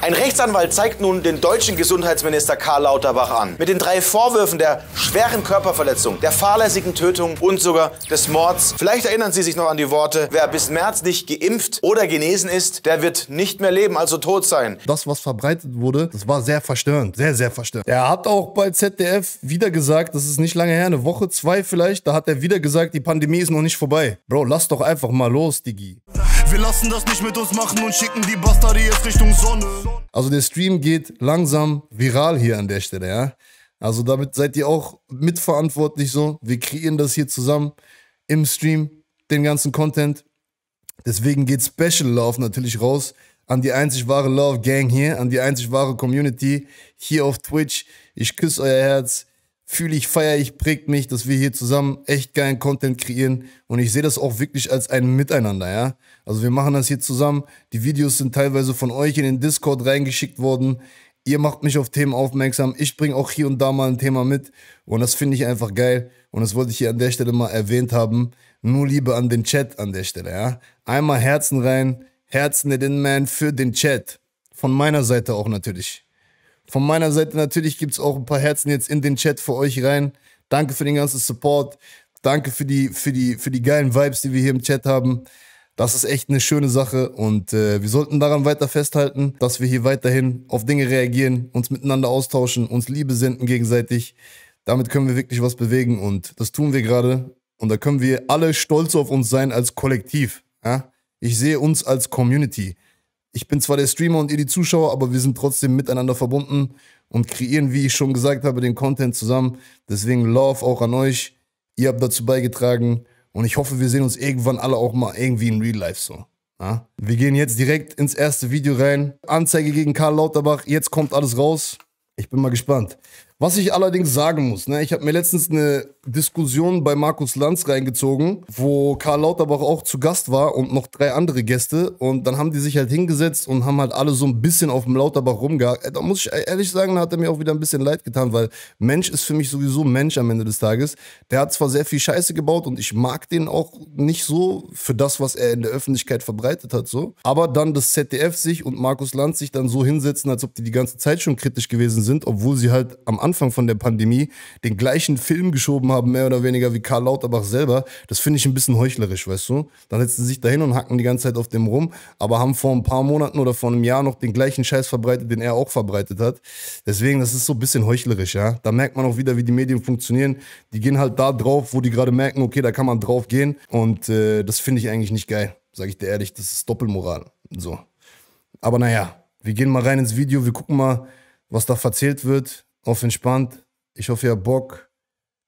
Ein Rechtsanwalt zeigt nun den deutschen Gesundheitsminister Karl Lauterbach an. Mit den drei Vorwürfen der schweren Körperverletzung, der fahrlässigen Tötung und sogar des Mords. Vielleicht erinnern Sie sich noch an die Worte, wer bis März nicht geimpft oder genesen ist, der wird nicht mehr leben, also tot sein. Das, was verbreitet wurde, das war sehr verstörend, sehr, sehr verstörend. Er hat auch bei ZDF wieder gesagt, das ist nicht lange her, eine Woche, zwei vielleicht, da hat er wieder gesagt, die Pandemie ist noch nicht vorbei. Bro, lass doch einfach mal los, Digi. Wir lassen das nicht mit uns machen und schicken die Bastarde jetzt Richtung Sonne. Also der Stream geht langsam viral hier an der Stelle, ja. Also damit seid ihr auch mitverantwortlich so. Wir kreieren das hier zusammen im Stream, den ganzen Content. Deswegen geht Special Love natürlich raus an die einzig wahre Love Gang hier, an die einzig wahre Community hier auf Twitch. Ich küsse euer Herz fühle ich, feiere ich, prägt mich, dass wir hier zusammen echt geilen Content kreieren. Und ich sehe das auch wirklich als ein Miteinander, ja. Also wir machen das hier zusammen. Die Videos sind teilweise von euch in den Discord reingeschickt worden. Ihr macht mich auf Themen aufmerksam. Ich bringe auch hier und da mal ein Thema mit. Und das finde ich einfach geil. Und das wollte ich hier an der Stelle mal erwähnt haben. Nur Liebe an den Chat an der Stelle, ja. Einmal Herzen rein. Herzen in den Man für den Chat. Von meiner Seite auch natürlich. Von meiner Seite natürlich gibt es auch ein paar Herzen jetzt in den Chat für euch rein. Danke für den ganzen Support. Danke für die, für die, für die geilen Vibes, die wir hier im Chat haben. Das ist echt eine schöne Sache und äh, wir sollten daran weiter festhalten, dass wir hier weiterhin auf Dinge reagieren, uns miteinander austauschen, uns Liebe senden gegenseitig. Damit können wir wirklich was bewegen und das tun wir gerade. Und da können wir alle stolz auf uns sein als Kollektiv. Ja? Ich sehe uns als Community. Ich bin zwar der Streamer und ihr die Zuschauer, aber wir sind trotzdem miteinander verbunden und kreieren, wie ich schon gesagt habe, den Content zusammen. Deswegen Love auch an euch. Ihr habt dazu beigetragen und ich hoffe, wir sehen uns irgendwann alle auch mal irgendwie in Real Life so. Ja? Wir gehen jetzt direkt ins erste Video rein. Anzeige gegen Karl Lauterbach. Jetzt kommt alles raus. Ich bin mal gespannt. Was ich allerdings sagen muss, ne, ich habe mir letztens eine Diskussion bei Markus Lanz reingezogen, wo Karl Lauterbach auch zu Gast war und noch drei andere Gäste. Und dann haben die sich halt hingesetzt und haben halt alle so ein bisschen auf dem Lauterbach rumgehakt. Äh, da muss ich e-, ehrlich sagen, da hat er mir auch wieder ein bisschen leid getan, weil Mensch ist für mich sowieso Mensch am Ende des Tages. Der hat zwar sehr viel Scheiße gebaut und ich mag den auch nicht so für das, was er in der Öffentlichkeit verbreitet hat, so. Aber dann das ZDF sich und Markus Lanz sich dann so hinsetzen, als ob die die ganze Zeit schon kritisch gewesen sind, obwohl sie halt am Anfang Anfang von der Pandemie den gleichen Film geschoben haben, mehr oder weniger wie Karl Lauterbach selber, das finde ich ein bisschen heuchlerisch, weißt du? Dann setzen sie sich dahin und hacken die ganze Zeit auf dem rum, aber haben vor ein paar Monaten oder vor einem Jahr noch den gleichen Scheiß verbreitet, den er auch verbreitet hat. Deswegen, das ist so ein bisschen heuchlerisch, ja. Da merkt man auch wieder, wie die Medien funktionieren. Die gehen halt da drauf, wo die gerade merken, okay, da kann man drauf gehen. Und äh, das finde ich eigentlich nicht geil, sage ich dir ehrlich. Das ist Doppelmoral. So. Aber naja, wir gehen mal rein ins Video, wir gucken mal, was da verzählt wird auf entspannt. Ich hoffe, ihr habt Bock.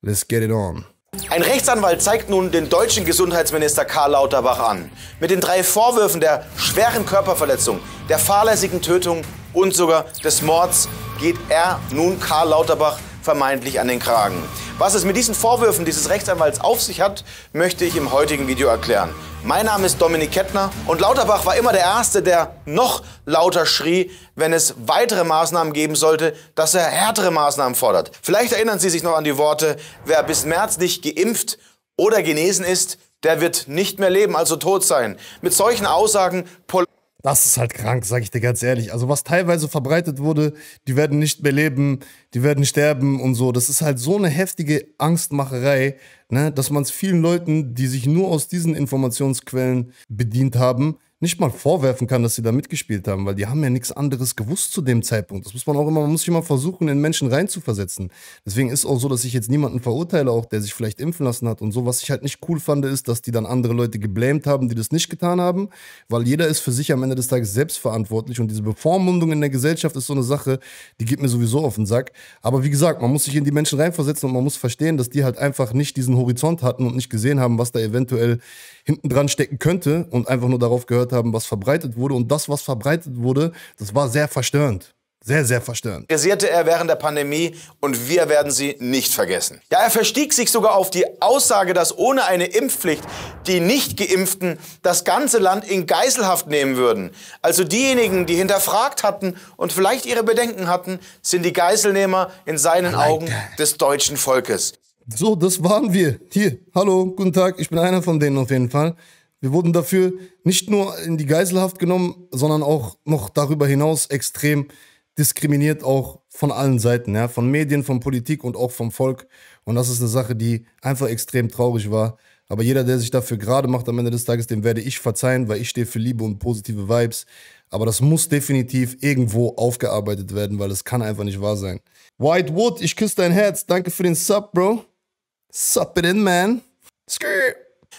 Let's get it on. Ein Rechtsanwalt zeigt nun den deutschen Gesundheitsminister Karl Lauterbach an. Mit den drei Vorwürfen der schweren Körperverletzung, der fahrlässigen Tötung und sogar des Mords geht er nun Karl Lauterbach vermeintlich an den Kragen. Was es mit diesen Vorwürfen dieses Rechtsanwalts auf sich hat, möchte ich im heutigen Video erklären. Mein Name ist Dominik Kettner und Lauterbach war immer der Erste, der noch lauter schrie, wenn es weitere Maßnahmen geben sollte, dass er härtere Maßnahmen fordert. Vielleicht erinnern Sie sich noch an die Worte, wer bis März nicht geimpft oder genesen ist, der wird nicht mehr leben, also tot sein. Mit solchen Aussagen polarisiert das ist halt krank, sag ich dir ganz ehrlich. Also was teilweise verbreitet wurde, die werden nicht mehr leben, die werden sterben und so. Das ist halt so eine heftige Angstmacherei, ne, dass man es vielen Leuten, die sich nur aus diesen Informationsquellen bedient haben, nicht mal vorwerfen kann, dass sie da mitgespielt haben, weil die haben ja nichts anderes gewusst zu dem Zeitpunkt. Das muss man auch immer, man muss sich immer versuchen, in Menschen reinzuversetzen. Deswegen ist auch so, dass ich jetzt niemanden verurteile, auch der sich vielleicht impfen lassen hat und so. Was ich halt nicht cool fand, ist, dass die dann andere Leute geblämt haben, die das nicht getan haben, weil jeder ist für sich am Ende des Tages selbstverantwortlich und diese Bevormundung in der Gesellschaft ist so eine Sache, die geht mir sowieso auf den Sack. Aber wie gesagt, man muss sich in die Menschen reinversetzen und man muss verstehen, dass die halt einfach nicht diesen Horizont hatten und nicht gesehen haben, was da eventuell hinten dran stecken könnte und einfach nur darauf gehört, gehört haben, was verbreitet wurde. Und das, was verbreitet wurde, das war sehr verstörend. Sehr, sehr verstörend. Rasierte er während der Pandemie und wir werden sie nicht vergessen. Ja, er verstieg sich sogar auf die Aussage, dass ohne eine Impfpflicht die Nicht-Geimpften das ganze Land in Geiselhaft nehmen würden. Also diejenigen, die hinterfragt hatten und vielleicht ihre Bedenken hatten, sind die Geiselnehmer in seinen like Augen that. des deutschen Volkes. So, das waren wir. Hier, hallo, guten Tag, ich bin einer von denen auf jeden Fall. Wir wurden dafür nicht nur in die Geiselhaft genommen, sondern auch noch darüber hinaus extrem diskriminiert, auch von allen Seiten, ja, von Medien, von Politik und auch vom Volk. Und das ist eine Sache, die einfach extrem traurig war. Aber jeder, der sich dafür gerade macht am Ende des Tages, dem werde ich verzeihen, weil ich stehe für Liebe und positive Vibes. Aber das muss definitiv irgendwo aufgearbeitet werden, weil es kann einfach nicht wahr sein. White Wood, ich küsse dein Herz. Danke für den Sub, Bro. Sub it in, man. Skrrr.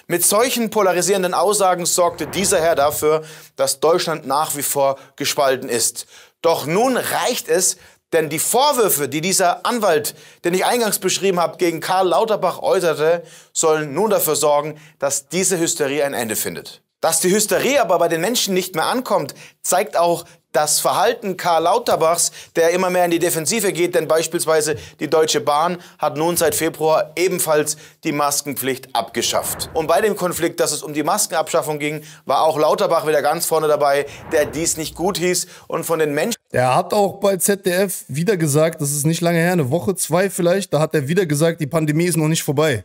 Mit solchen polarisierenden Aussagen sorgte dieser Herr dafür, dass Deutschland nach wie vor gespalten ist. Doch nun reicht es, denn die Vorwürfe, die dieser Anwalt, den ich eingangs beschrieben habe, gegen Karl Lauterbach äußerte, sollen nun dafür sorgen, dass diese Hysterie ein Ende findet. Dass die Hysterie aber bei den Menschen nicht mehr ankommt, zeigt auch das Verhalten Karl Lauterbachs, der immer mehr in die Defensive geht, denn beispielsweise die Deutsche Bahn hat nun seit Februar ebenfalls die Maskenpflicht abgeschafft. Und bei dem Konflikt, dass es um die Maskenabschaffung ging, war auch Lauterbach wieder ganz vorne dabei, der dies nicht gut hieß und von den Menschen. Er hat auch bei ZDF wieder gesagt, das ist nicht lange her, eine Woche, zwei vielleicht, da hat er wieder gesagt, die Pandemie ist noch nicht vorbei.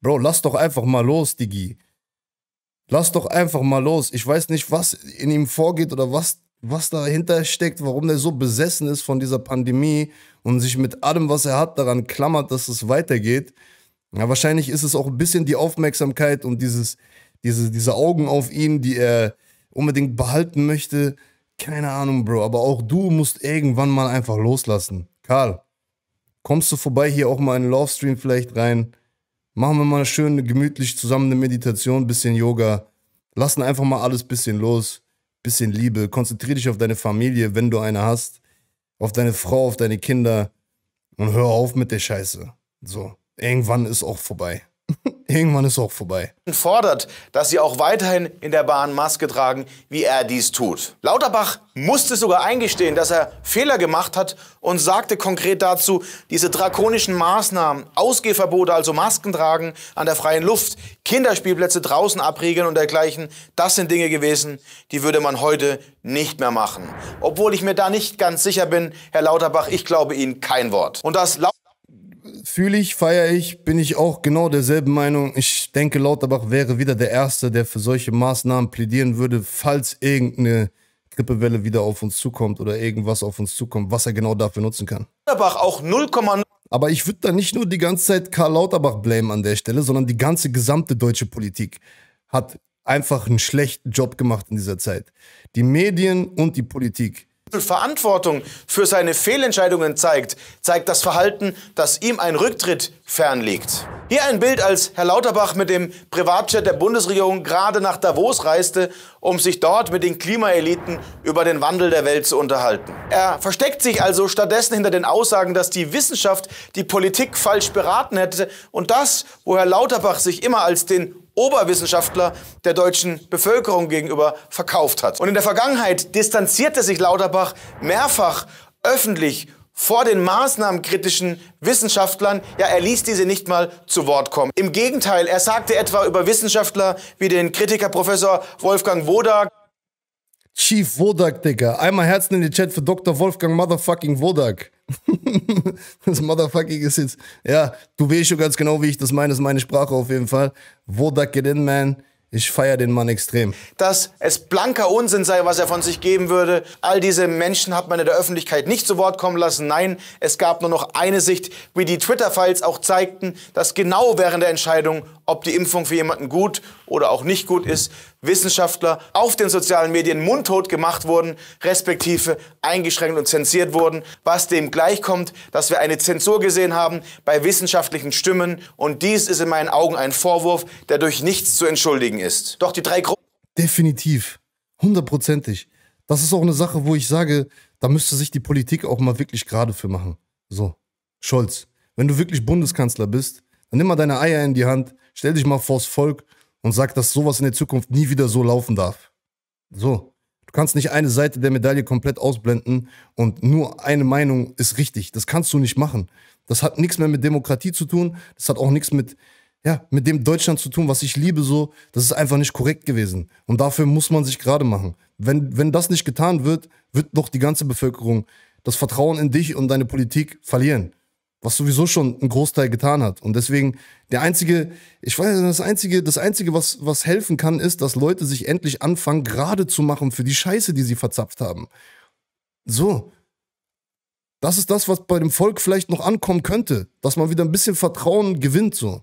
Bro, lass doch einfach mal los, Digi. Lass doch einfach mal los. Ich weiß nicht, was in ihm vorgeht oder was was dahinter steckt, warum der so besessen ist von dieser Pandemie und sich mit allem, was er hat, daran klammert, dass es weitergeht. Ja, wahrscheinlich ist es auch ein bisschen die Aufmerksamkeit und dieses, diese, diese Augen auf ihn, die er unbedingt behalten möchte. Keine Ahnung, Bro, aber auch du musst irgendwann mal einfach loslassen. Karl, kommst du vorbei hier auch mal in den love vielleicht rein? Machen wir mal schön gemütlich zusammen eine Meditation, bisschen Yoga. Lassen einfach mal alles ein bisschen los bisschen Liebe, konzentrier dich auf deine Familie, wenn du eine hast, auf deine Frau, auf deine Kinder und hör auf mit der Scheiße. So, irgendwann ist auch vorbei. Irgendwann ist auch vorbei. Fordert, dass sie auch weiterhin in der Bahn Maske tragen, wie er dies tut. Lauterbach musste sogar eingestehen, dass er Fehler gemacht hat und sagte konkret dazu, diese drakonischen Maßnahmen, Ausgehverbote, also Masken tragen an der freien Luft, Kinderspielplätze draußen abriegeln und dergleichen, das sind Dinge gewesen, die würde man heute nicht mehr machen. Obwohl ich mir da nicht ganz sicher bin, Herr Lauterbach, ich glaube Ihnen kein Wort. Und das Lauterbach fühle ich, feiere ich, bin ich auch genau derselben Meinung. Ich denke, Lauterbach wäre wieder der Erste, der für solche Maßnahmen plädieren würde, falls irgendeine Grippewelle wieder auf uns zukommt oder irgendwas auf uns zukommt, was er genau dafür nutzen kann. Lauterbach auch 0,0. Aber ich würde da nicht nur die ganze Zeit Karl Lauterbach blamen an der Stelle, sondern die ganze gesamte deutsche Politik hat einfach einen schlechten Job gemacht in dieser Zeit. Die Medien und die Politik. Verantwortung für seine Fehlentscheidungen zeigt, zeigt das Verhalten, dass ihm ein Rücktritt fernliegt. Hier ein Bild, als Herr Lauterbach mit dem Privatjet der Bundesregierung gerade nach Davos reiste, um sich dort mit den Klimaeliten über den Wandel der Welt zu unterhalten. Er versteckt sich also stattdessen hinter den Aussagen, dass die Wissenschaft die Politik falsch beraten hätte und das, wo Herr Lauterbach sich immer als den Oberwissenschaftler der deutschen Bevölkerung gegenüber verkauft hat. Und in der Vergangenheit distanzierte sich Lauterbach mehrfach öffentlich vor den maßnahmenkritischen Wissenschaftlern, ja, er ließ diese nicht mal zu Wort kommen. Im Gegenteil, er sagte etwa über Wissenschaftler wie den Kritiker Professor Wolfgang Wodak. Chief Wodak, Digga. Einmal Herzen in den Chat für Dr. Wolfgang Motherfucking Wodak. das Motherfucking ist jetzt. Ja, du weißt schon ganz genau, wie ich das meine. Das ist meine Sprache auf jeden Fall. Wo da get in, man? Ich feiere den Mann extrem. Dass es blanker Unsinn sei, was er von sich geben würde. All diese Menschen hat man in der Öffentlichkeit nicht zu Wort kommen lassen. Nein, es gab nur noch eine Sicht, wie die Twitter-Files auch zeigten, dass genau während der Entscheidung, ob die Impfung für jemanden gut oder auch nicht gut ist, Wissenschaftler auf den sozialen Medien mundtot gemacht wurden, respektive eingeschränkt und zensiert wurden, was dem gleichkommt, dass wir eine Zensur gesehen haben bei wissenschaftlichen Stimmen und dies ist in meinen Augen ein Vorwurf, der durch nichts zu entschuldigen ist. Doch die drei Gruppen. Definitiv, hundertprozentig. Das ist auch eine Sache, wo ich sage, da müsste sich die Politik auch mal wirklich gerade für machen. So, Scholz, wenn du wirklich Bundeskanzler bist, dann nimm mal deine Eier in die Hand, stell dich mal vors Volk und sagt, dass sowas in der Zukunft nie wieder so laufen darf. So. Du kannst nicht eine Seite der Medaille komplett ausblenden und nur eine Meinung ist richtig. Das kannst du nicht machen. Das hat nichts mehr mit Demokratie zu tun. Das hat auch nichts mit, ja, mit dem Deutschland zu tun, was ich liebe, so. Das ist einfach nicht korrekt gewesen. Und dafür muss man sich gerade machen. Wenn, wenn das nicht getan wird, wird doch die ganze Bevölkerung das Vertrauen in dich und deine Politik verlieren was sowieso schon ein Großteil getan hat. Und deswegen der einzige, ich weiß, das einzige, das einzige, was was helfen kann, ist, dass Leute sich endlich anfangen, gerade zu machen für die Scheiße, die sie verzapft haben. So, das ist das, was bei dem Volk vielleicht noch ankommen könnte, dass man wieder ein bisschen Vertrauen gewinnt so.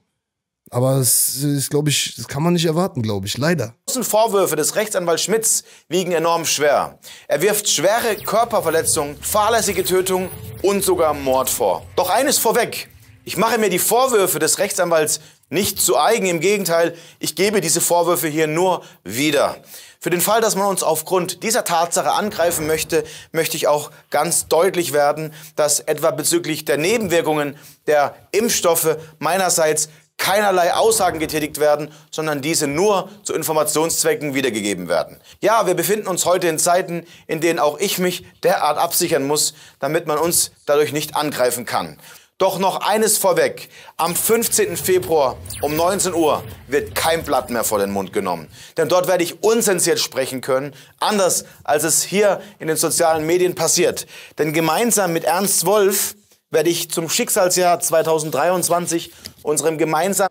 Aber es ist, glaube ich, das kann man nicht erwarten, glaube ich, leider. Die großen Vorwürfe des Rechtsanwalts Schmitz wiegen enorm schwer. Er wirft schwere Körperverletzungen, fahrlässige Tötung und sogar Mord vor. Doch eines vorweg. Ich mache mir die Vorwürfe des Rechtsanwalts nicht zu eigen. Im Gegenteil, ich gebe diese Vorwürfe hier nur wieder. Für den Fall, dass man uns aufgrund dieser Tatsache angreifen möchte, möchte ich auch ganz deutlich werden, dass etwa bezüglich der Nebenwirkungen der Impfstoffe meinerseits keinerlei Aussagen getätigt werden, sondern diese nur zu Informationszwecken wiedergegeben werden. Ja, wir befinden uns heute in Zeiten, in denen auch ich mich derart absichern muss, damit man uns dadurch nicht angreifen kann. Doch noch eines vorweg. Am 15. Februar um 19 Uhr wird kein Blatt mehr vor den Mund genommen. Denn dort werde ich unsensiert sprechen können, anders als es hier in den sozialen Medien passiert. Denn gemeinsam mit Ernst Wolf werde ich zum Schicksalsjahr 2023 unserem gemeinsamen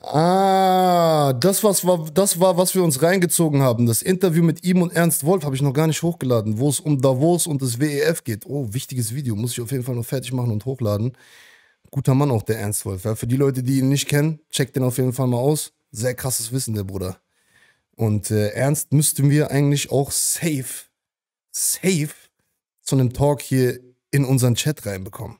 Ah, das, was war, das war, was wir uns reingezogen haben. Das Interview mit ihm und Ernst Wolf habe ich noch gar nicht hochgeladen, wo es um Davos und das WEF geht. Oh, wichtiges Video, muss ich auf jeden Fall noch fertig machen und hochladen. Guter Mann auch, der Ernst Wolf. Ja, für die Leute, die ihn nicht kennen, checkt den auf jeden Fall mal aus. Sehr krasses Wissen, der Bruder. Und äh, Ernst müssten wir eigentlich auch safe, safe zu einem Talk hier in unseren Chat reinbekommen.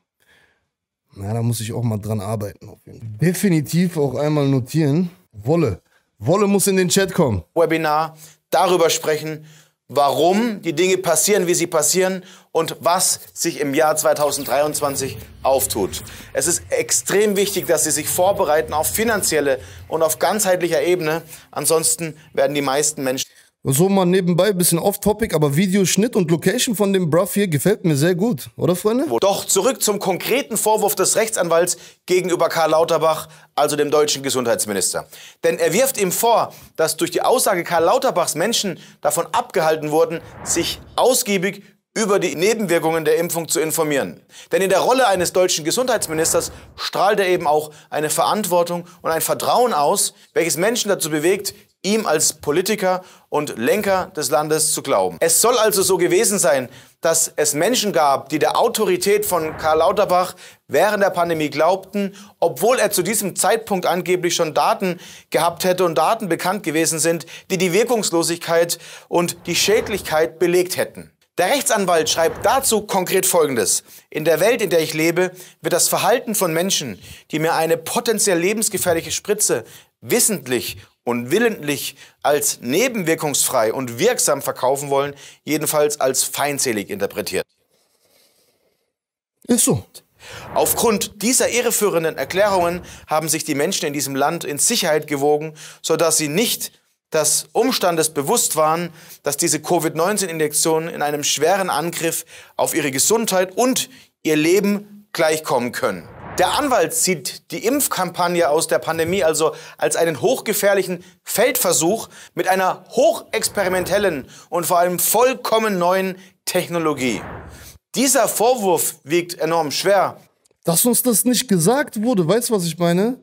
Na, da muss ich auch mal dran arbeiten. Definitiv auch einmal notieren. Wolle. Wolle muss in den Chat kommen. Webinar, darüber sprechen, warum die Dinge passieren, wie sie passieren und was sich im Jahr 2023 auftut. Es ist extrem wichtig, dass Sie sich vorbereiten auf finanzielle und auf ganzheitlicher Ebene. Ansonsten werden die meisten Menschen so mal nebenbei, bisschen off-topic, aber Videoschnitt und Location von dem Bruff hier gefällt mir sehr gut, oder Freunde? Doch zurück zum konkreten Vorwurf des Rechtsanwalts gegenüber Karl Lauterbach, also dem deutschen Gesundheitsminister. Denn er wirft ihm vor, dass durch die Aussage Karl Lauterbachs Menschen davon abgehalten wurden, sich ausgiebig über die Nebenwirkungen der Impfung zu informieren. Denn in der Rolle eines deutschen Gesundheitsministers strahlt er eben auch eine Verantwortung und ein Vertrauen aus, welches Menschen dazu bewegt, ihm als Politiker und Lenker des Landes zu glauben. Es soll also so gewesen sein, dass es Menschen gab, die der Autorität von Karl Lauterbach während der Pandemie glaubten, obwohl er zu diesem Zeitpunkt angeblich schon Daten gehabt hätte und Daten bekannt gewesen sind, die die Wirkungslosigkeit und die Schädlichkeit belegt hätten. Der Rechtsanwalt schreibt dazu konkret Folgendes. In der Welt, in der ich lebe, wird das Verhalten von Menschen, die mir eine potenziell lebensgefährliche Spritze wissentlich und willentlich als nebenwirkungsfrei und wirksam verkaufen wollen, jedenfalls als feindselig interpretiert. Ist so. Aufgrund dieser irreführenden Erklärungen haben sich die Menschen in diesem Land in Sicherheit gewogen, sodass sie nicht des Umstandes bewusst waren, dass diese Covid-19-Injektionen in einem schweren Angriff auf ihre Gesundheit und ihr Leben gleichkommen können. Der Anwalt sieht die Impfkampagne aus der Pandemie also als einen hochgefährlichen Feldversuch mit einer hochexperimentellen und vor allem vollkommen neuen Technologie. Dieser Vorwurf wiegt enorm schwer. Dass uns das nicht gesagt wurde, weißt du, was ich meine?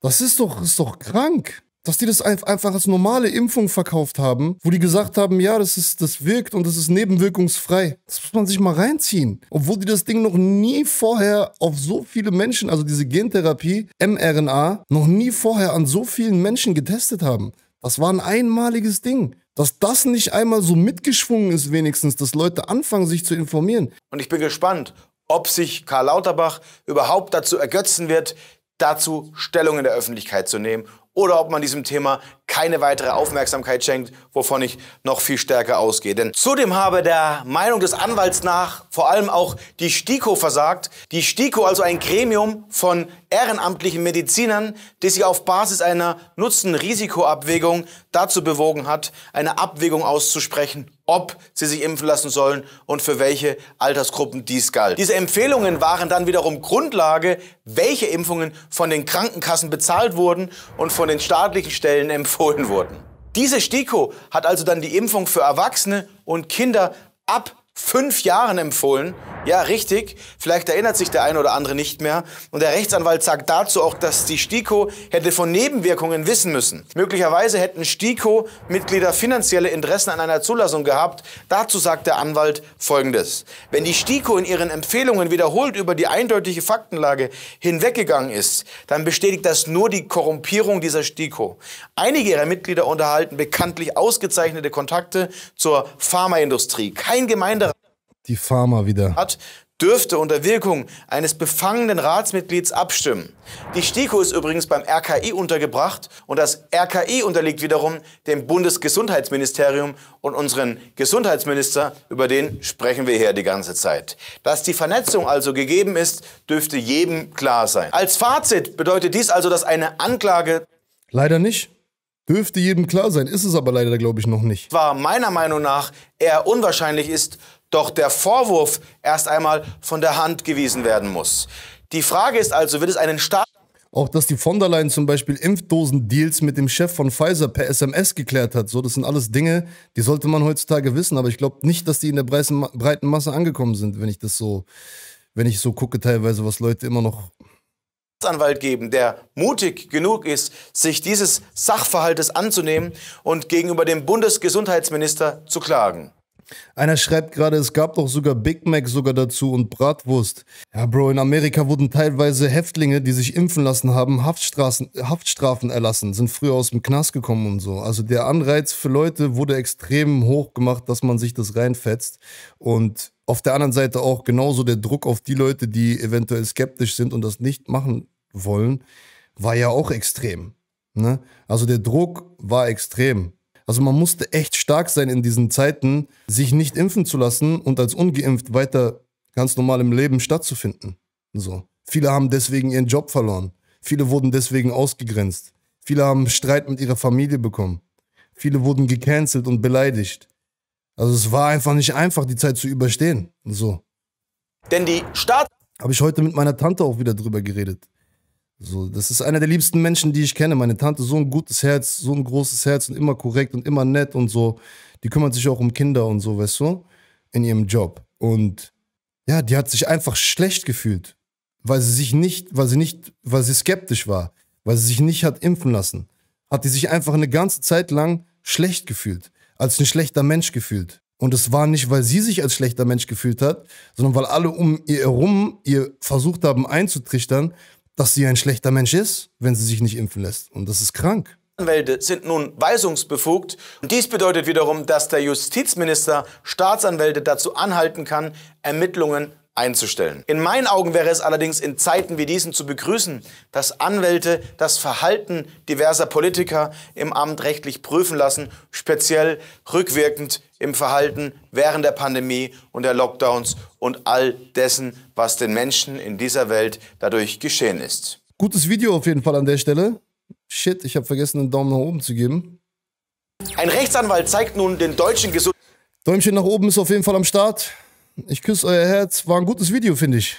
Das ist doch, ist doch krank dass die das einfach als normale Impfung verkauft haben, wo die gesagt haben, ja, das ist, das wirkt und das ist nebenwirkungsfrei. Das muss man sich mal reinziehen. Obwohl die das Ding noch nie vorher auf so viele Menschen, also diese Gentherapie, mRNA, noch nie vorher an so vielen Menschen getestet haben. Das war ein einmaliges Ding. Dass das nicht einmal so mitgeschwungen ist, wenigstens, dass Leute anfangen, sich zu informieren. Und ich bin gespannt, ob sich Karl Lauterbach überhaupt dazu ergötzen wird, dazu Stellung in der Öffentlichkeit zu nehmen oder ob man diesem Thema keine weitere Aufmerksamkeit schenkt, wovon ich noch viel stärker ausgehe. Denn zudem habe der Meinung des Anwalts nach vor allem auch die STIKO versagt. Die STIKO, also ein Gremium von ehrenamtlichen Medizinern, die sich auf Basis einer Nutzen-Risiko-Abwägung dazu bewogen hat, eine Abwägung auszusprechen ob sie sich impfen lassen sollen und für welche Altersgruppen dies galt. Diese Empfehlungen waren dann wiederum Grundlage, welche Impfungen von den Krankenkassen bezahlt wurden und von den staatlichen Stellen empfohlen wurden. Diese STIKO hat also dann die Impfung für Erwachsene und Kinder ab fünf Jahren empfohlen ja, richtig. Vielleicht erinnert sich der eine oder andere nicht mehr. Und der Rechtsanwalt sagt dazu auch, dass die STIKO hätte von Nebenwirkungen wissen müssen. Möglicherweise hätten STIKO-Mitglieder finanzielle Interessen an einer Zulassung gehabt. Dazu sagt der Anwalt Folgendes. Wenn die STIKO in ihren Empfehlungen wiederholt über die eindeutige Faktenlage hinweggegangen ist, dann bestätigt das nur die Korrumpierung dieser STIKO. Einige ihrer Mitglieder unterhalten bekanntlich ausgezeichnete Kontakte zur Pharmaindustrie. Kein Gemeinderat die Pharma wieder. Hat, dürfte unter Wirkung eines befangenen Ratsmitglieds abstimmen. Die STIKO ist übrigens beim RKI untergebracht und das RKI unterliegt wiederum dem Bundesgesundheitsministerium und unseren Gesundheitsminister, über den sprechen wir hier die ganze Zeit. Dass die Vernetzung also gegeben ist, dürfte jedem klar sein. Als Fazit bedeutet dies also, dass eine Anklage Leider nicht. Dürfte jedem klar sein, ist es aber leider, glaube ich, noch nicht. War meiner Meinung nach eher unwahrscheinlich ist doch der Vorwurf erst einmal von der Hand gewiesen werden muss. Die Frage ist also, wird es einen Staat auch dass die von der Leyen zum Beispiel Impfdosen-Deals mit dem Chef von Pfizer per SMS geklärt hat. So, das sind alles Dinge, die sollte man heutzutage wissen, aber ich glaube nicht, dass die in der breiten Masse angekommen sind, wenn ich das so, wenn ich so gucke, teilweise, was Leute immer noch. Anwalt geben, der mutig genug ist, sich dieses Sachverhaltes anzunehmen und gegenüber dem Bundesgesundheitsminister zu klagen. Einer schreibt gerade, es gab doch sogar Big Mac sogar dazu und Bratwurst. Ja, Bro, in Amerika wurden teilweise Häftlinge, die sich impfen lassen haben, Haftstrafen erlassen, sind früher aus dem Knast gekommen und so. Also der Anreiz für Leute wurde extrem hoch gemacht, dass man sich das reinfetzt. Und auf der anderen Seite auch genauso der Druck auf die Leute, die eventuell skeptisch sind und das nicht machen wollen, war ja auch extrem. Ne? Also der Druck war extrem. Also man musste echt stark sein in diesen Zeiten, sich nicht impfen zu lassen und als ungeimpft weiter ganz normal im Leben stattzufinden. So. Viele haben deswegen ihren Job verloren. Viele wurden deswegen ausgegrenzt. Viele haben Streit mit ihrer Familie bekommen. Viele wurden gecancelt und beleidigt. Also es war einfach nicht einfach, die Zeit zu überstehen. So. Denn die Staat. Habe ich heute mit meiner Tante auch wieder drüber geredet. So, das ist einer der liebsten Menschen, die ich kenne. Meine Tante, so ein gutes Herz, so ein großes Herz und immer korrekt und immer nett und so. Die kümmert sich auch um Kinder und so, weißt du, in ihrem Job. Und ja, die hat sich einfach schlecht gefühlt, weil sie sich nicht, weil sie nicht, weil sie skeptisch war, weil sie sich nicht hat impfen lassen. Hat die sich einfach eine ganze Zeit lang schlecht gefühlt, als ein schlechter Mensch gefühlt. Und es war nicht, weil sie sich als schlechter Mensch gefühlt hat, sondern weil alle um ihr herum ihr versucht haben einzutrichtern, dass sie ein schlechter Mensch ist, wenn sie sich nicht impfen lässt. Und das ist krank. Anwälte sind nun weisungsbefugt. Und dies bedeutet wiederum, dass der Justizminister Staatsanwälte dazu anhalten kann, Ermittlungen einzustellen. In meinen Augen wäre es allerdings in Zeiten wie diesen zu begrüßen, dass Anwälte das Verhalten diverser Politiker im Amt rechtlich prüfen lassen, speziell rückwirkend im Verhalten während der Pandemie und der Lockdowns und all dessen, was den Menschen in dieser Welt dadurch geschehen ist. Gutes Video auf jeden Fall an der Stelle. Shit, ich habe vergessen, einen Daumen nach oben zu geben. Ein Rechtsanwalt zeigt nun den deutschen Gesundheits... Däumchen nach oben ist auf jeden Fall am Start. Ich küsse euer Herz. War ein gutes Video, finde ich.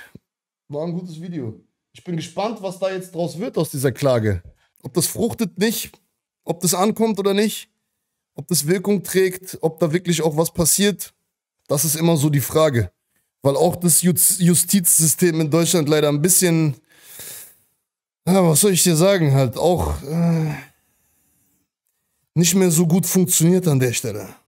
War ein gutes Video. Ich bin gespannt, was da jetzt draus wird aus dieser Klage. Ob das fruchtet nicht, ob das ankommt oder nicht, ob das Wirkung trägt, ob da wirklich auch was passiert. Das ist immer so die Frage. Weil auch das Justizsystem in Deutschland leider ein bisschen, ja, äh, was soll ich dir sagen, halt auch äh, nicht mehr so gut funktioniert an der Stelle.